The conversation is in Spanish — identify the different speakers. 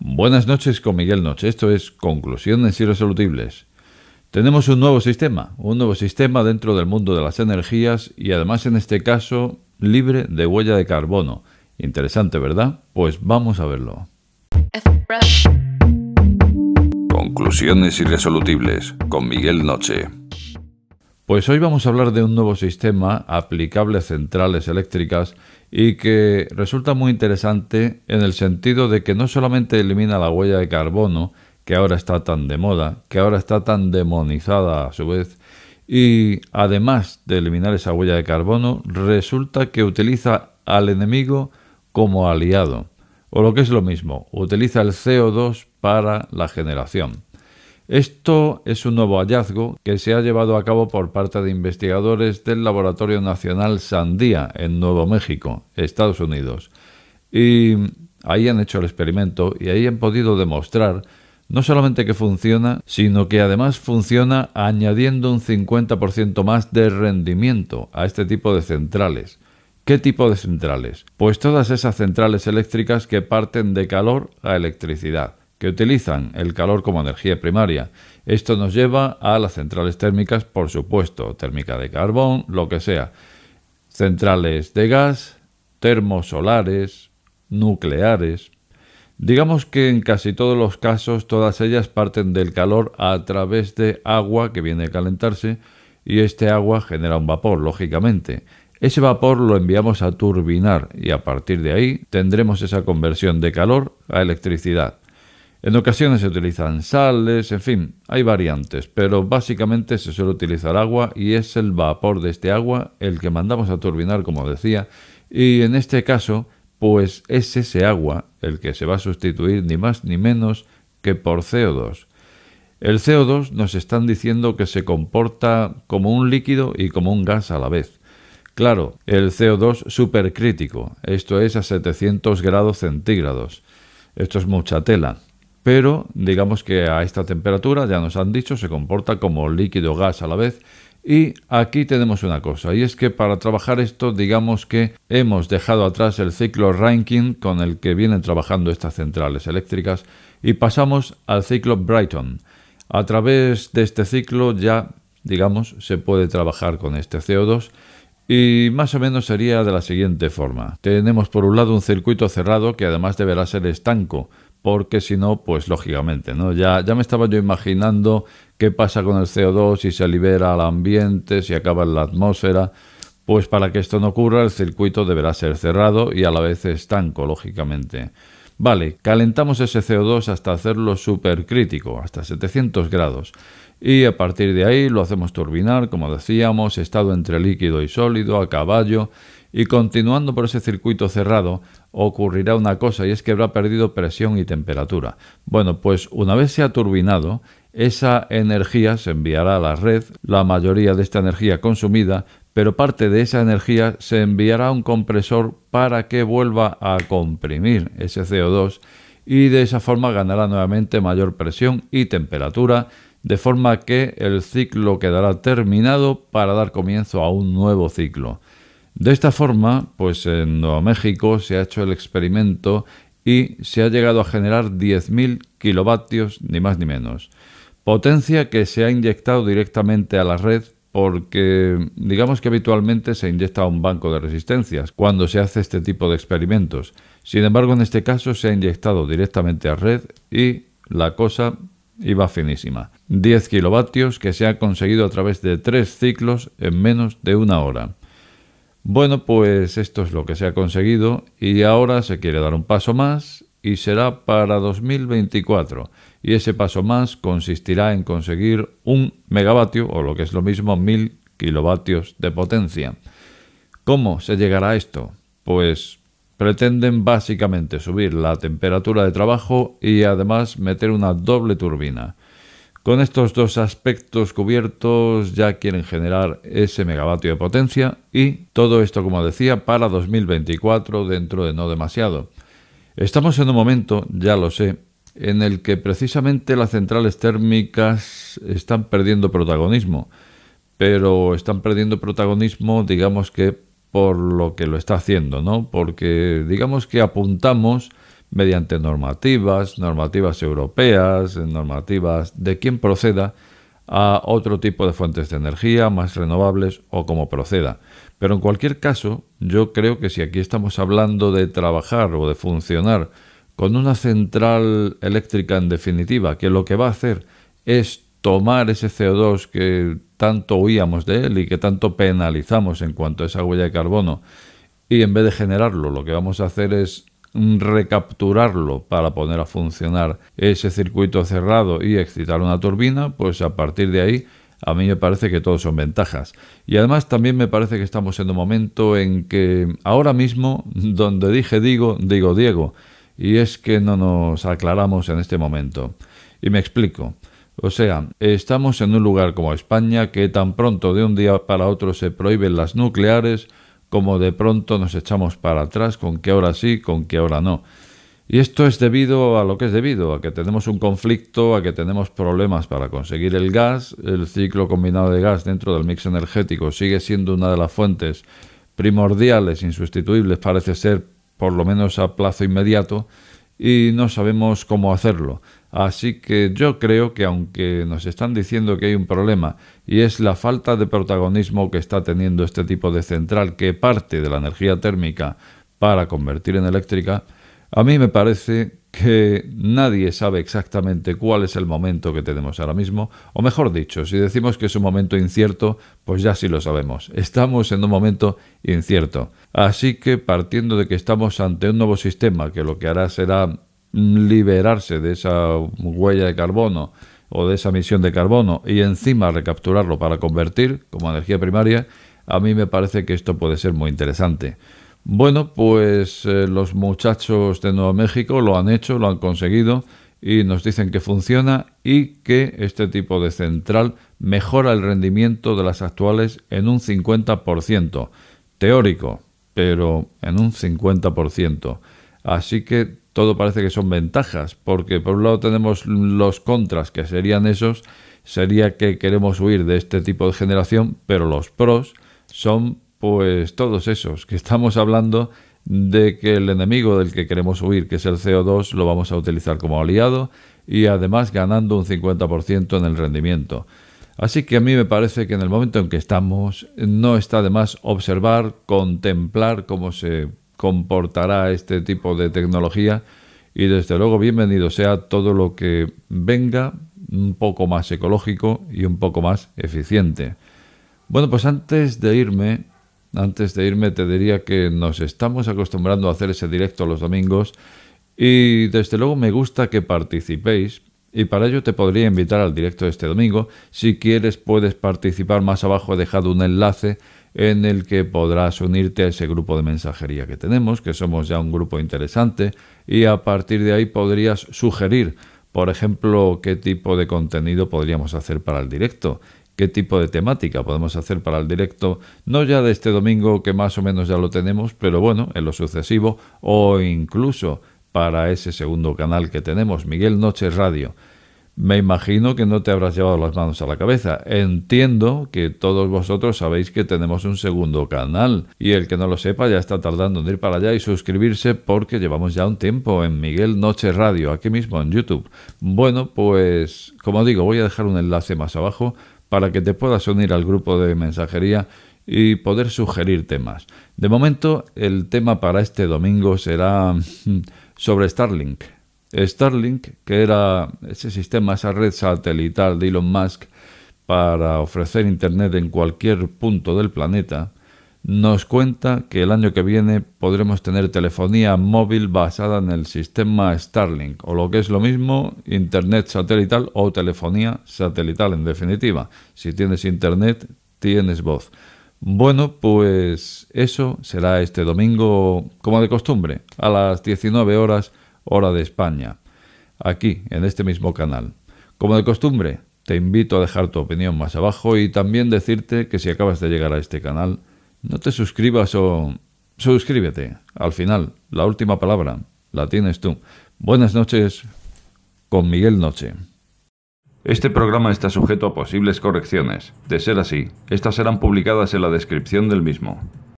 Speaker 1: Buenas noches con Miguel Noche. Esto es Conclusiones Irresolutibles. Tenemos un nuevo sistema, un nuevo sistema dentro del mundo de las energías y además en este caso libre de huella de carbono. Interesante, ¿verdad? Pues vamos a verlo. Conclusiones Irresolutibles con Miguel Noche. Pues hoy vamos a hablar de un nuevo sistema aplicable a centrales eléctricas y que resulta muy interesante en el sentido de que no solamente elimina la huella de carbono, que ahora está tan de moda, que ahora está tan demonizada a su vez, y además de eliminar esa huella de carbono, resulta que utiliza al enemigo como aliado, o lo que es lo mismo, utiliza el CO2 para la generación. Esto es un nuevo hallazgo que se ha llevado a cabo por parte de investigadores del Laboratorio Nacional Sandía en Nuevo México, Estados Unidos. Y ahí han hecho el experimento y ahí han podido demostrar no solamente que funciona, sino que además funciona añadiendo un 50% más de rendimiento a este tipo de centrales. ¿Qué tipo de centrales? Pues todas esas centrales eléctricas que parten de calor a electricidad que utilizan el calor como energía primaria. Esto nos lleva a las centrales térmicas, por supuesto, térmica de carbón, lo que sea, centrales de gas, termosolares, nucleares. Digamos que en casi todos los casos todas ellas parten del calor a través de agua que viene a calentarse y este agua genera un vapor, lógicamente. Ese vapor lo enviamos a turbinar y a partir de ahí tendremos esa conversión de calor a electricidad. En ocasiones se utilizan sales, en fin, hay variantes, pero básicamente se suele utilizar agua y es el vapor de este agua el que mandamos a turbinar, como decía, y en este caso, pues es ese agua el que se va a sustituir ni más ni menos que por CO2. El CO2 nos están diciendo que se comporta como un líquido y como un gas a la vez. Claro, el CO2 supercrítico, esto es a 700 grados centígrados. Esto es mucha tela pero digamos que a esta temperatura, ya nos han dicho, se comporta como líquido gas a la vez. Y aquí tenemos una cosa, y es que para trabajar esto digamos que hemos dejado atrás el ciclo Rankin con el que vienen trabajando estas centrales eléctricas y pasamos al ciclo Brighton. A través de este ciclo ya digamos se puede trabajar con este CO2 y más o menos sería de la siguiente forma. Tenemos por un lado un circuito cerrado que además deberá ser estanco, porque si no, pues lógicamente, ¿no? Ya, ya me estaba yo imaginando qué pasa con el CO2, si se libera al ambiente, si acaba en la atmósfera. Pues para que esto no ocurra, el circuito deberá ser cerrado y a la vez estanco, lógicamente. Vale, calentamos ese CO2 hasta hacerlo supercrítico, hasta 700 grados. Y a partir de ahí lo hacemos turbinar, como decíamos, estado entre líquido y sólido, a caballo, y continuando por ese circuito cerrado ocurrirá una cosa y es que habrá perdido presión y temperatura. Bueno, pues una vez se ha turbinado, esa energía se enviará a la red, la mayoría de esta energía consumida, pero parte de esa energía se enviará a un compresor para que vuelva a comprimir ese CO2 y de esa forma ganará nuevamente mayor presión y temperatura, de forma que el ciclo quedará terminado para dar comienzo a un nuevo ciclo. De esta forma, pues en Nuevo México se ha hecho el experimento y se ha llegado a generar 10.000 kilovatios, ni más ni menos. Potencia que se ha inyectado directamente a la red porque digamos que habitualmente se inyecta a un banco de resistencias cuando se hace este tipo de experimentos. Sin embargo, en este caso se ha inyectado directamente a red y la cosa iba finísima. 10 kilovatios que se ha conseguido a través de tres ciclos en menos de una hora. Bueno, pues esto es lo que se ha conseguido y ahora se quiere dar un paso más y será para 2024. Y ese paso más consistirá en conseguir un megavatio o lo que es lo mismo mil kilovatios de potencia. ¿Cómo se llegará a esto? Pues pretenden básicamente subir la temperatura de trabajo y además meter una doble turbina. Con estos dos aspectos cubiertos ya quieren generar ese megavatio de potencia y todo esto, como decía, para 2024 dentro de no demasiado. Estamos en un momento, ya lo sé, en el que precisamente las centrales térmicas están perdiendo protagonismo, pero están perdiendo protagonismo, digamos que por lo que lo está haciendo, ¿no? Porque digamos que apuntamos mediante normativas, normativas europeas, eh, normativas de quien proceda, a otro tipo de fuentes de energía, más renovables o como proceda. Pero en cualquier caso, yo creo que si aquí estamos hablando de trabajar o de funcionar con una central eléctrica en definitiva, que lo que va a hacer es tomar ese CO2 que tanto huíamos de él y que tanto penalizamos en cuanto a esa huella de carbono, y en vez de generarlo, lo que vamos a hacer es recapturarlo para poner a funcionar ese circuito cerrado y excitar una turbina, pues a partir de ahí a mí me parece que todos son ventajas. Y además también me parece que estamos en un momento en que ahora mismo, donde dije digo, digo Diego, y es que no nos aclaramos en este momento. Y me explico. O sea, estamos en un lugar como España que tan pronto de un día para otro se prohíben las nucleares, como de pronto nos echamos para atrás con qué ahora sí, con qué ahora no. Y esto es debido a lo que es debido, a que tenemos un conflicto, a que tenemos problemas para conseguir el gas, el ciclo combinado de gas dentro del mix energético sigue siendo una de las fuentes primordiales, insustituibles, parece ser, por lo menos a plazo inmediato, y no sabemos cómo hacerlo. Así que yo creo que aunque nos están diciendo que hay un problema y es la falta de protagonismo que está teniendo este tipo de central que parte de la energía térmica para convertir en eléctrica, a mí me parece que nadie sabe exactamente cuál es el momento que tenemos ahora mismo, o mejor dicho, si decimos que es un momento incierto, pues ya sí lo sabemos, estamos en un momento incierto. Así que partiendo de que estamos ante un nuevo sistema que lo que hará será liberarse de esa huella de carbono o de esa emisión de carbono y encima recapturarlo para convertir como energía primaria, a mí me parece que esto puede ser muy interesante. Bueno, pues eh, los muchachos de Nuevo México lo han hecho, lo han conseguido y nos dicen que funciona y que este tipo de central mejora el rendimiento de las actuales en un 50%. Teórico, pero en un 50%. Así que todo parece que son ventajas, porque por un lado tenemos los contras, que serían esos, sería que queremos huir de este tipo de generación, pero los pros son pues todos esos, que estamos hablando de que el enemigo del que queremos huir, que es el CO2, lo vamos a utilizar como aliado y además ganando un 50% en el rendimiento. Así que a mí me parece que en el momento en que estamos no está de más observar, contemplar cómo se comportará este tipo de tecnología y desde luego bienvenido sea todo lo que venga un poco más ecológico y un poco más eficiente. Bueno, pues antes de irme, antes de irme te diría que nos estamos acostumbrando a hacer ese directo los domingos y desde luego me gusta que participéis y para ello te podría invitar al directo de este domingo. Si quieres puedes participar. Más abajo he dejado un enlace en el que podrás unirte a ese grupo de mensajería que tenemos, que somos ya un grupo interesante, y a partir de ahí podrías sugerir, por ejemplo, qué tipo de contenido podríamos hacer para el directo, qué tipo de temática podemos hacer para el directo, no ya de este domingo que más o menos ya lo tenemos, pero bueno, en lo sucesivo, o incluso para ese segundo canal que tenemos, Miguel Noche Radio. Me imagino que no te habrás llevado las manos a la cabeza. Entiendo que todos vosotros sabéis que tenemos un segundo canal y el que no lo sepa ya está tardando en ir para allá y suscribirse porque llevamos ya un tiempo en Miguel Noche Radio, aquí mismo en YouTube. Bueno, pues como digo, voy a dejar un enlace más abajo para que te puedas unir al grupo de mensajería y poder sugerir temas. De momento, el tema para este domingo será... Mm, sobre Starlink. Starlink, que era ese sistema, esa red satelital de Elon Musk para ofrecer Internet en cualquier punto del planeta, nos cuenta que el año que viene podremos tener telefonía móvil basada en el sistema Starlink, o lo que es lo mismo, Internet satelital o telefonía satelital en definitiva. Si tienes Internet, tienes voz. Bueno, pues eso será este domingo, como de costumbre, a las 19 horas hora de España, aquí, en este mismo canal. Como de costumbre, te invito a dejar tu opinión más abajo y también decirte que si acabas de llegar a este canal, no te suscribas o suscríbete. Al final, la última palabra la tienes tú. Buenas noches con Miguel Noche. Este programa está sujeto a posibles correcciones. De ser así, estas serán publicadas en la descripción del mismo.